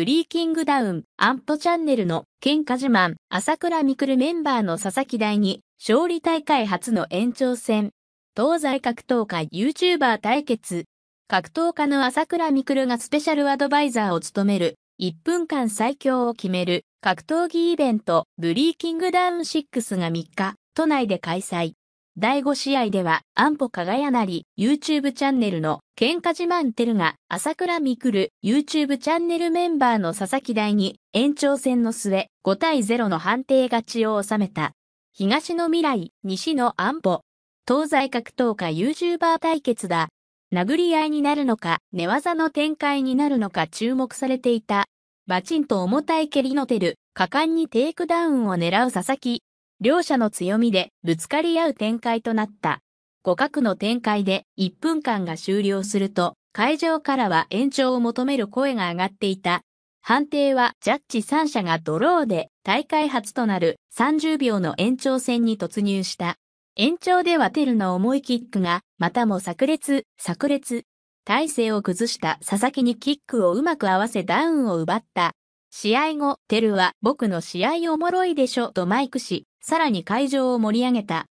ブリーキングダウン、アンポチャンネルの喧嘩自慢、朝倉未来メンバーの佐々木大に、勝利大会初の延長戦。東西格闘家 YouTuber 対決。格闘家の朝倉未来がスペシャルアドバイザーを務める、1分間最強を決める、格闘技イベント、ブリーキングダウン6が3日、都内で開催。第5試合では、安保かがなり、YouTube チャンネルの喧嘩自慢テルが、朝倉みくる、YouTube チャンネルメンバーの佐々木大に、延長戦の末、5対0の判定勝ちを収めた。東の未来、西の安保。東西格闘家 YouTuber 対決だ。殴り合いになるのか、寝技の展開になるのか注目されていた。バチンと重たい蹴りのテル、果敢にテイクダウンを狙う佐々木、両者の強みでぶつかり合う展開となった。互角の展開で1分間が終了すると、会場からは延長を求める声が上がっていた。判定はジャッジ3者がドローで大会初となる30秒の延長戦に突入した。延長ではテルの重いキックがまたも炸裂、炸裂。体勢を崩した佐々木にキックをうまく合わせダウンを奪った。試合後、テルは僕の試合おもろいでしょとマイクし、さらに会場を盛り上げた。